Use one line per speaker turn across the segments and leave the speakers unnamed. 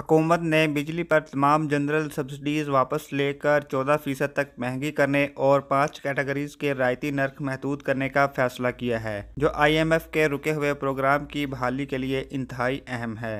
हुकूमत ने बिजली पर तमाम जनरल सब्सिडीज़ वापस लेकर चौदह फ़ीसद तक महंगी करने और पाँच कैटेगरीज के रायती नर्क महदूद करने का फैसला किया है जो आईएमएफ के रुके हुए प्रोग्राम की बहाली के लिए इंतहाई अहम है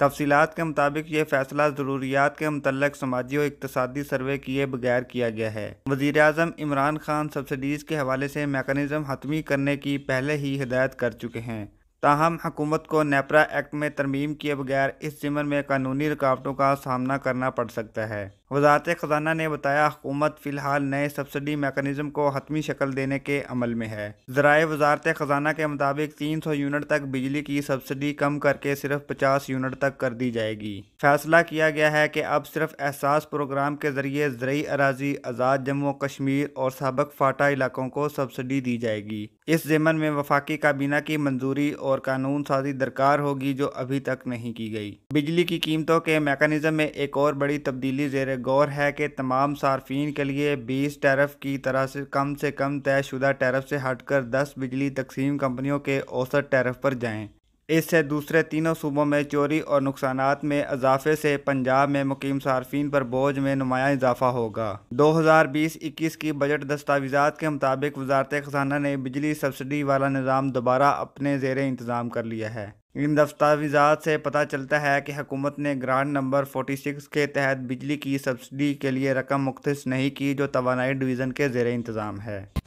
तफसीत के मुताबिक ये फैसला ज़रूरियात के मतलब समाजी और इकतदी सर्वे किए बगैर किया गया है वजीर अजम इमरान खान सब्सिडीज़ के हवाले से मेकानिज़म हतमी करने की पहले ही हिदायत कर चुके हैं ताहम हकूमत को नेपरा एक्ट में तरमीम किए बगैर इस ज़िमन में कानूनी रुकावटों का सामना करना पड़ सकता है वजारत ख़जाना ने बताया हुकूमत फ़िलहाल नए सब्सिडी मेकनिज़म को हतमी शक्ल देने के अमल में है ज़राए वजारत ख़जाना के मुताबिक तीन सौ यूनिट तक बिजली की सब्सिडी कम करके सिर्फ पचास यूनिट तक कर दी जाएगी फैसला किया गया है कि अब सिर्फ एहसास प्रोग्राम के ज़रिए ज़रूरी अराजी आज़ाद जम्मू कश्मीर और सबक फाटा इलाकों को सब्सिडी दी जाएगी इस ज़िमन में वफाकी काबीना की मंजूरी और और कानून साजी दरकार होगी जो अभी तक नहीं की गई बिजली की कीमतों के मेकानिजम में एक और बड़ी तब्दीली जेर गौर है कि तमाम सार्फिन के लिए बीस टैरफ की तरह से कम से कम तयशुदा टैरफ से हटकर दस बिजली तकसीम कंपनियों के औसत टैरफ पर जाएँ इससे दूसरे तीनों सूबों में चोरी और नुकसान में इजाफे से पंजाब में मुकीम सार्फिन पर बोझ में नुमाया इजाफा होगा दो हज़ार बीस इक्कीस की बजट दस्तावेजा के मुताबिक वजारत खजाना ने बिजली सब्सिडी वाला निज़ाम दोबारा अपने जेर इंतज़ाम कर लिया है इन दस्तावेजा से पता चलता है कि हकूमत ने ग्रांट नंबर 46 के तहत बिजली की सब्सिडी के लिए रकम मुख्त नहीं की जो तोानाई डिवीज़न के जेर इंतज़ाम है